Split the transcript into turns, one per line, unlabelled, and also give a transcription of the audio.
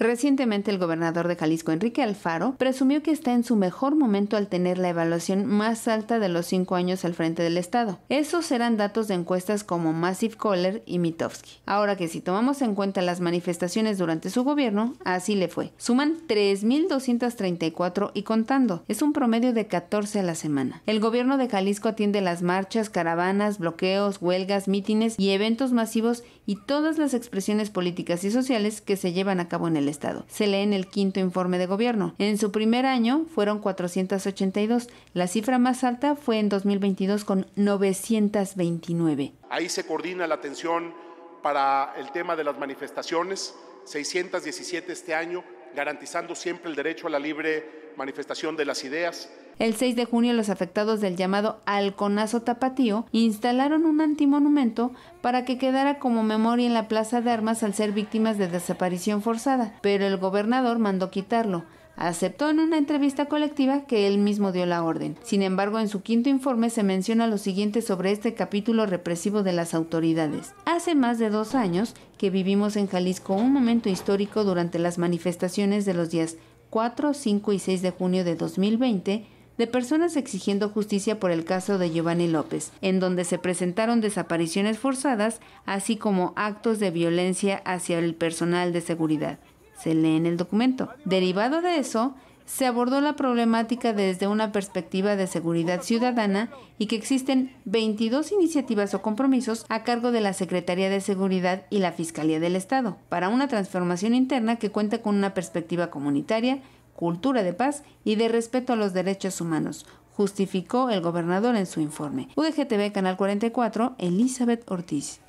Recientemente el gobernador de Jalisco, Enrique Alfaro, presumió que está en su mejor momento al tener la evaluación más alta de los cinco años al frente del Estado. Esos serán datos de encuestas como Massive Caller y Mitofsky. Ahora que si tomamos en cuenta las manifestaciones durante su gobierno, así le fue. Suman 3.234 y contando. Es un promedio de 14 a la semana. El gobierno de Jalisco atiende las marchas, caravanas, bloqueos, huelgas, mítines y eventos masivos y todas las expresiones políticas y sociales que se llevan a cabo en el Estado. Se lee en el quinto informe de gobierno. En su primer año fueron 482. La cifra más alta fue en 2022 con 929.
Ahí se coordina la atención para el tema de las manifestaciones, 617 este año, garantizando siempre el derecho a la libre manifestación de las ideas.
El 6 de junio los afectados del llamado Alconazo Tapatío instalaron un antimonumento para que quedara como memoria en la Plaza de Armas al ser víctimas de desaparición forzada, pero el gobernador mandó quitarlo aceptó en una entrevista colectiva que él mismo dio la orden. Sin embargo, en su quinto informe se menciona lo siguiente sobre este capítulo represivo de las autoridades. Hace más de dos años que vivimos en Jalisco un momento histórico durante las manifestaciones de los días 4, 5 y 6 de junio de 2020 de personas exigiendo justicia por el caso de Giovanni López, en donde se presentaron desapariciones forzadas, así como actos de violencia hacia el personal de seguridad se lee en el documento. Derivado de eso, se abordó la problemática desde una perspectiva de seguridad ciudadana y que existen 22 iniciativas o compromisos a cargo de la Secretaría de Seguridad y la Fiscalía del Estado para una transformación interna que cuenta con una perspectiva comunitaria, cultura de paz y de respeto a los derechos humanos, justificó el gobernador en su informe. UDGTV Canal 44, Elizabeth Ortiz.